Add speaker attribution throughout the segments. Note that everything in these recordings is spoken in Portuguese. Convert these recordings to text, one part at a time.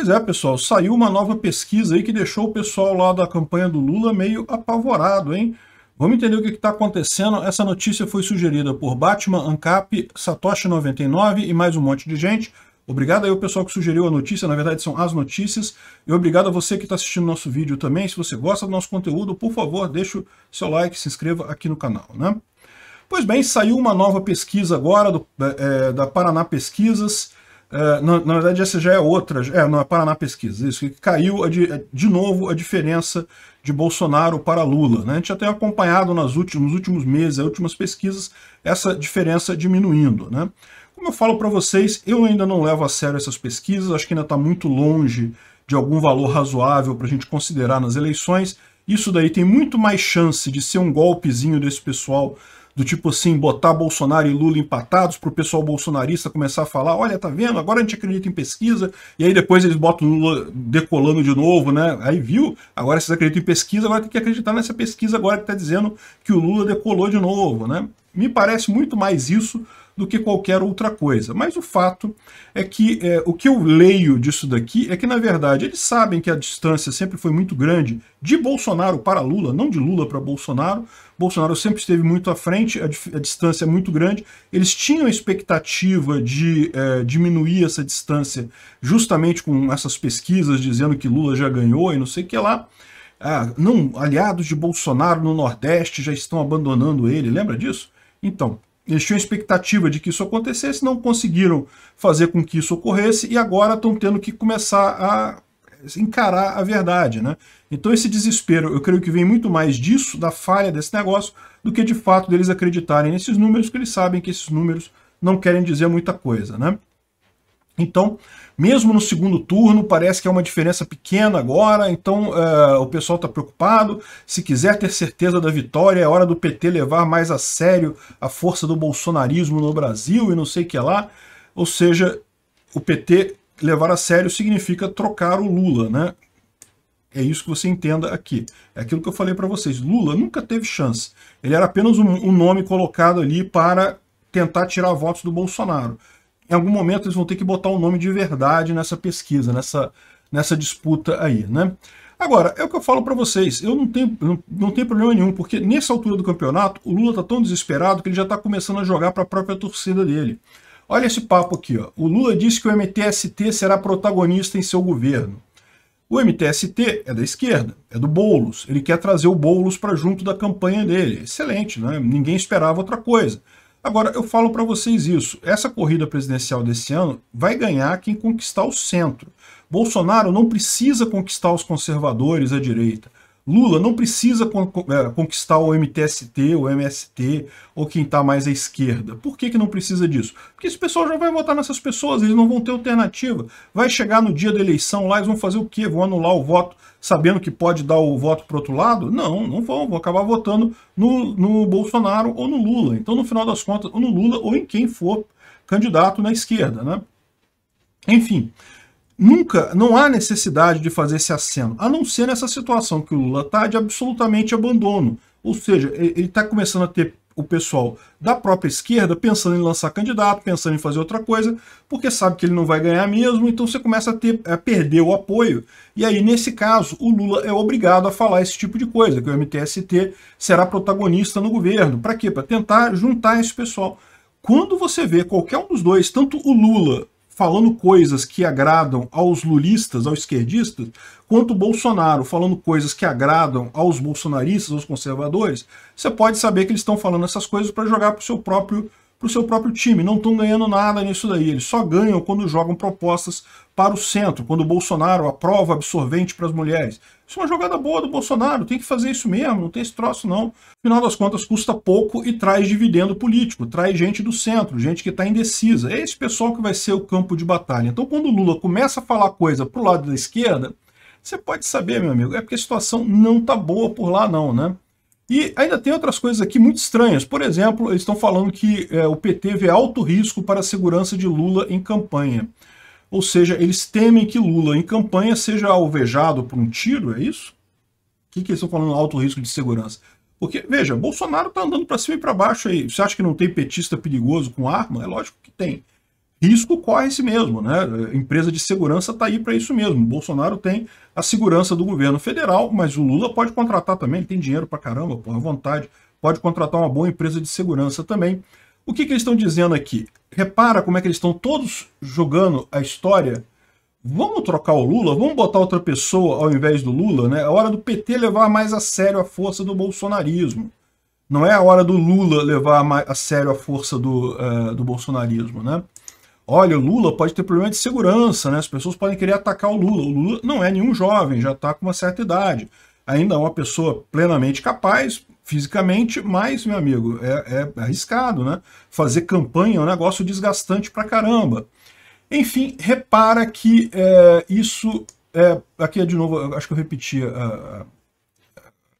Speaker 1: Pois é, pessoal, saiu uma nova pesquisa aí que deixou o pessoal lá da campanha do Lula meio apavorado, hein? Vamos entender o que está acontecendo. Essa notícia foi sugerida por Batman, Ancap, Satoshi99 e mais um monte de gente. Obrigado aí o pessoal que sugeriu a notícia, na verdade são as notícias. E obrigado a você que está assistindo nosso vídeo também. Se você gosta do nosso conteúdo, por favor, deixe o seu like, se inscreva aqui no canal. Né? Pois bem, saiu uma nova pesquisa agora do, é, é da Paraná Pesquisas. É, na, na, verdade, essa já é outra, é, não, é Paraná Pesquisa, isso, que caiu a de, de novo a diferença de Bolsonaro para Lula. Né? A gente já tem acompanhado nas últimos, nos últimos meses, as últimas pesquisas, essa diferença diminuindo. Né? Como eu falo para vocês, eu ainda não levo a sério essas pesquisas, acho que ainda está muito longe de algum valor razoável para a gente considerar nas eleições. Isso daí tem muito mais chance de ser um golpezinho desse pessoal do tipo assim, botar Bolsonaro e Lula empatados para o pessoal bolsonarista começar a falar, olha, tá vendo, agora a gente acredita em pesquisa, e aí depois eles botam Lula decolando de novo, né? Aí viu, agora vocês acreditam em pesquisa, agora tem que acreditar nessa pesquisa agora que está dizendo que o Lula decolou de novo, né? Me parece muito mais isso do que qualquer outra coisa. Mas o fato é que é, o que eu leio disso daqui é que, na verdade, eles sabem que a distância sempre foi muito grande de Bolsonaro para Lula, não de Lula para Bolsonaro. Bolsonaro sempre esteve muito à frente, a, a distância é muito grande. Eles tinham a expectativa de é, diminuir essa distância justamente com essas pesquisas dizendo que Lula já ganhou e não sei o que lá. Ah, não, aliados de Bolsonaro no Nordeste já estão abandonando ele, lembra disso? Então, eles tinham expectativa de que isso acontecesse, não conseguiram fazer com que isso ocorresse e agora estão tendo que começar a encarar a verdade. Né? Então esse desespero, eu creio que vem muito mais disso, da falha desse negócio, do que de fato deles acreditarem nesses números, que eles sabem que esses números não querem dizer muita coisa. Né? Então, mesmo no segundo turno, parece que é uma diferença pequena agora, então uh, o pessoal está preocupado. Se quiser ter certeza da vitória, é hora do PT levar mais a sério a força do bolsonarismo no Brasil e não sei o que lá. Ou seja, o PT levar a sério significa trocar o Lula, né? É isso que você entenda aqui. É aquilo que eu falei para vocês. Lula nunca teve chance. Ele era apenas um, um nome colocado ali para tentar tirar votos do Bolsonaro em algum momento eles vão ter que botar um nome de verdade nessa pesquisa, nessa, nessa disputa aí, né? Agora, é o que eu falo para vocês, eu não tenho, não, não tenho problema nenhum, porque nessa altura do campeonato, o Lula tá tão desesperado que ele já tá começando a jogar para a própria torcida dele. Olha esse papo aqui, ó. o Lula disse que o MTST será protagonista em seu governo. O MTST é da esquerda, é do Boulos, ele quer trazer o Boulos para junto da campanha dele. Excelente, né? ninguém esperava outra coisa. Agora, eu falo para vocês isso: essa corrida presidencial desse ano vai ganhar quem conquistar o centro. Bolsonaro não precisa conquistar os conservadores, a direita. Lula não precisa é, conquistar o MTST, o MST, ou quem está mais à esquerda. Por que, que não precisa disso? Porque esse pessoal já vai votar nessas pessoas, eles não vão ter alternativa. Vai chegar no dia da eleição lá, eles vão fazer o quê? Vão anular o voto sabendo que pode dar o voto para outro lado? Não, não vão, vão acabar votando no, no Bolsonaro ou no Lula. Então, no final das contas, ou no Lula ou em quem for candidato na esquerda. Né? Enfim, Nunca, não há necessidade de fazer esse aceno, a não ser nessa situação que o Lula está de absolutamente abandono. Ou seja, ele está começando a ter o pessoal da própria esquerda pensando em lançar candidato, pensando em fazer outra coisa, porque sabe que ele não vai ganhar mesmo, então você começa a, ter, a perder o apoio. E aí, nesse caso, o Lula é obrigado a falar esse tipo de coisa, que o MTST será protagonista no governo. Para quê? Para tentar juntar esse pessoal. Quando você vê qualquer um dos dois, tanto o Lula falando coisas que agradam aos lulistas, aos esquerdistas, quanto o Bolsonaro falando coisas que agradam aos bolsonaristas, aos conservadores, você pode saber que eles estão falando essas coisas para jogar para o seu próprio para o seu próprio time. Não estão ganhando nada nisso daí. Eles só ganham quando jogam propostas para o centro, quando o Bolsonaro aprova absorvente para as mulheres. Isso é uma jogada boa do Bolsonaro, tem que fazer isso mesmo, não tem esse troço não. Final das contas, custa pouco e traz dividendo político, traz gente do centro, gente que está indecisa. É esse pessoal que vai ser o campo de batalha. Então quando o Lula começa a falar coisa para o lado da esquerda, você pode saber, meu amigo, é porque a situação não tá boa por lá não, né? E ainda tem outras coisas aqui muito estranhas. Por exemplo, eles estão falando que é, o PT vê alto risco para a segurança de Lula em campanha. Ou seja, eles temem que Lula em campanha seja alvejado por um tiro, é isso? O que, que eles estão falando alto risco de segurança? Porque, veja, Bolsonaro está andando para cima e para baixo aí. Você acha que não tem petista perigoso com arma? É lógico que tem risco corre-se mesmo, né? empresa de segurança está aí para isso mesmo. O Bolsonaro tem a segurança do governo federal, mas o Lula pode contratar também, ele tem dinheiro para caramba, pô, à vontade, pode contratar uma boa empresa de segurança também. O que, que eles estão dizendo aqui? Repara como é que eles estão todos jogando a história. Vamos trocar o Lula? Vamos botar outra pessoa ao invés do Lula? Né? É hora do PT levar mais a sério a força do bolsonarismo. Não é a hora do Lula levar a sério a força do, uh, do bolsonarismo, né? olha, o Lula pode ter problema de segurança, né? As pessoas podem querer atacar o Lula. O Lula não é nenhum jovem, já está com uma certa idade. Ainda é uma pessoa plenamente capaz, fisicamente, mas, meu amigo, é, é arriscado, né? Fazer campanha é um negócio desgastante pra caramba. Enfim, repara que é, isso... É, aqui é de novo, acho que eu repeti a, a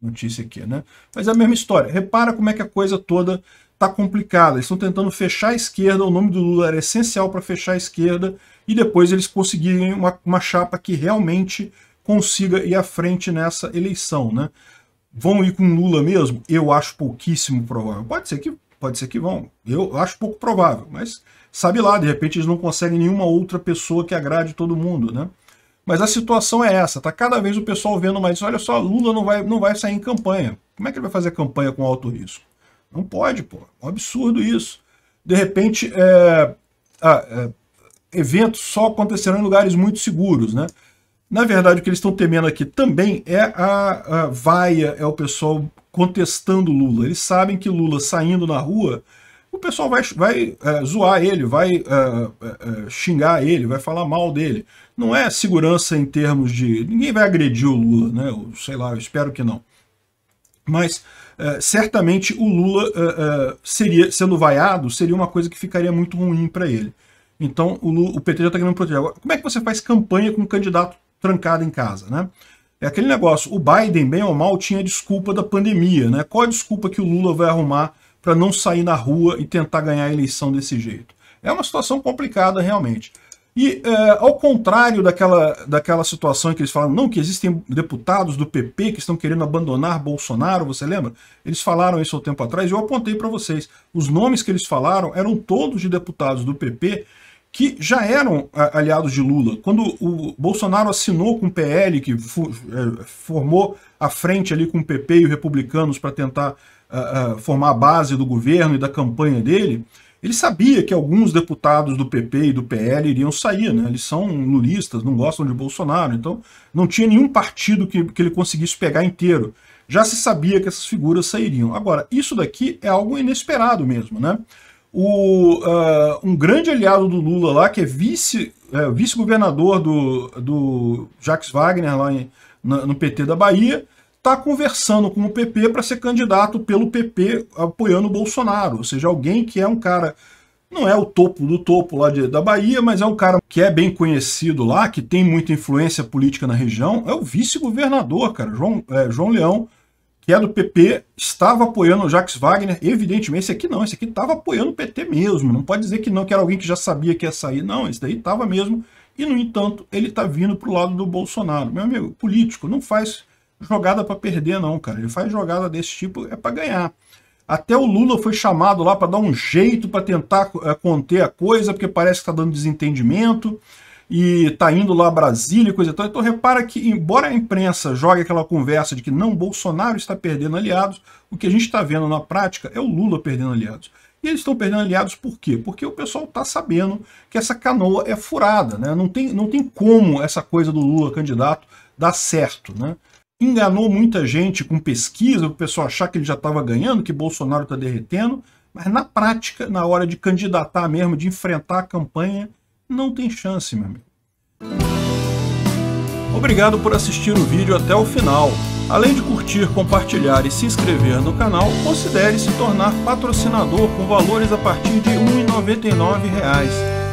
Speaker 1: notícia aqui, né? Mas é a mesma história. Repara como é que a coisa toda tá complicada. Eles estão tentando fechar a esquerda, o nome do Lula era essencial para fechar a esquerda, e depois eles conseguirem uma, uma chapa que realmente consiga ir à frente nessa eleição. Né? Vão ir com Lula mesmo? Eu acho pouquíssimo provável. Pode ser que pode ser que vão. Eu acho pouco provável, mas sabe lá, de repente eles não conseguem nenhuma outra pessoa que agrade todo mundo, né? Mas a situação é essa, tá cada vez o pessoal vendo mais, olha só, Lula não vai, não vai sair em campanha. Como é que ele vai fazer campanha com alto risco? Não pode, pô. É um absurdo isso. De repente, é, ah, é, eventos só acontecerão em lugares muito seguros, né? Na verdade, o que eles estão temendo aqui também é a, a vaia, é o pessoal contestando Lula. Eles sabem que Lula saindo na rua, o pessoal vai, vai é, zoar ele, vai é, é, é xingar ele, vai falar mal dele. Não é segurança em termos de... Ninguém vai agredir o Lula, né? eu sei lá, eu espero que não mas uh, certamente o Lula uh, uh, seria sendo vaiado seria uma coisa que ficaria muito ruim para ele. Então o, Lula, o PT já está querendo proteger. Agora, como é que você faz campanha com um candidato trancado em casa, né? É aquele negócio. O Biden, bem ou mal, tinha desculpa da pandemia, né? Qual a desculpa que o Lula vai arrumar para não sair na rua e tentar ganhar a eleição desse jeito? É uma situação complicada realmente. E é, ao contrário daquela, daquela situação em que eles falam não, que existem deputados do PP que estão querendo abandonar Bolsonaro, você lembra? Eles falaram isso há um tempo atrás e eu apontei para vocês. Os nomes que eles falaram eram todos de deputados do PP que já eram aliados de Lula. Quando o Bolsonaro assinou com o PL, que eh, formou a frente ali com o PP e os republicanos para tentar uh, uh, formar a base do governo e da campanha dele, ele sabia que alguns deputados do PP e do PL iriam sair, né? Eles são lulistas, não gostam de Bolsonaro, então não tinha nenhum partido que, que ele conseguisse pegar inteiro. Já se sabia que essas figuras sairiam. Agora, isso daqui é algo inesperado mesmo, né? O, uh, um grande aliado do Lula lá, que é, é vice-governador é, vice do, do Jacques Wagner lá em, na, no PT da Bahia, está conversando com o PP para ser candidato pelo PP apoiando o Bolsonaro. Ou seja, alguém que é um cara, não é o topo do topo lá de, da Bahia, mas é um cara que é bem conhecido lá, que tem muita influência política na região, é o vice-governador, cara, João, é, João Leão, que é do PP, estava apoiando o Jacques Wagner, evidentemente, esse aqui não, esse aqui estava apoiando o PT mesmo, não pode dizer que não, que era alguém que já sabia que ia sair, não, esse daí estava mesmo, e no entanto, ele está vindo para o lado do Bolsonaro. Meu amigo, político, não faz jogada para perder, não, cara. Ele faz jogada desse tipo é para ganhar. Até o Lula foi chamado lá para dar um jeito para tentar é, conter a coisa, porque parece que está dando desentendimento e tá indo lá a Brasília e coisa e tal. Então repara que, embora a imprensa jogue aquela conversa de que não, Bolsonaro está perdendo aliados, o que a gente está vendo na prática é o Lula perdendo aliados. E eles estão perdendo aliados por quê? Porque o pessoal está sabendo que essa canoa é furada, né? Não tem, não tem como essa coisa do Lula candidato dar certo, né? enganou muita gente com pesquisa, o pessoal achar que ele já estava ganhando, que Bolsonaro está derretendo, mas na prática, na hora de candidatar mesmo, de enfrentar a campanha, não tem chance, meu amigo. Obrigado por assistir o vídeo até o final. Além de curtir, compartilhar e se inscrever no canal, considere se tornar patrocinador com valores a partir de R$ 1,99